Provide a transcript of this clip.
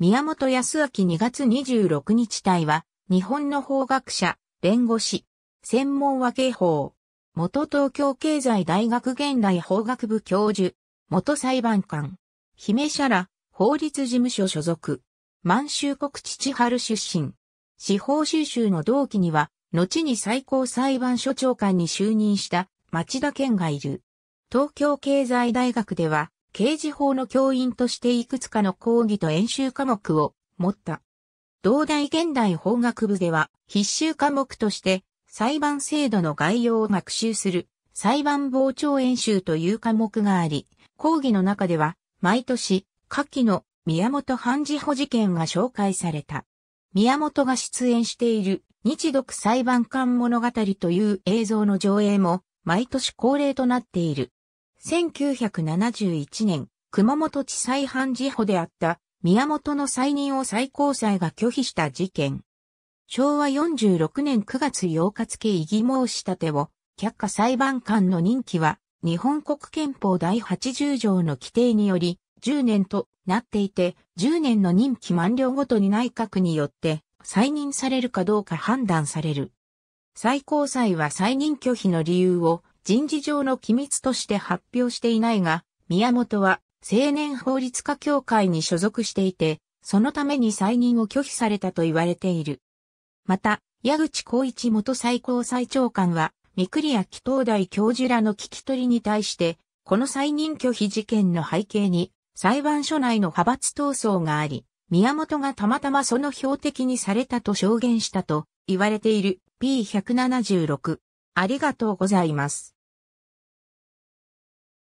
宮本康明2月26日隊は、日本の法学者、弁護士、専門は刑法、元東京経済大学現代法学部教授、元裁判官、姫社ら法律事務所所属、満州国父春出身、司法収集の同期には、後に最高裁判所長官に就任した町田健がいる。東京経済大学では、刑事法の教員としていくつかの講義と演習科目を持った。同大現代法学部では必修科目として裁判制度の概要を学習する裁判傍聴演習という科目があり、講義の中では毎年下記の宮本判事補事件が紹介された。宮本が出演している日独裁判官物語という映像の上映も毎年恒例となっている。1971年、熊本地裁判事補であった宮本の再任を最高裁が拒否した事件。昭和46年9月8日付異議申し立てを、却下裁判官の任期は、日本国憲法第80条の規定により、10年となっていて、10年の任期満了ごとに内閣によって、再任されるかどうか判断される。最高裁は再任拒否の理由を、人事上の機密として発表していないが、宮本は青年法律家協会に所属していて、そのために再任を拒否されたと言われている。また、矢口光一元最高裁長官は、三栗谷紀東大教授らの聞き取りに対して、この再任拒否事件の背景に、裁判所内の派閥闘争があり、宮本がたまたまその標的にされたと証言したと言われている P176。ありがとうございます。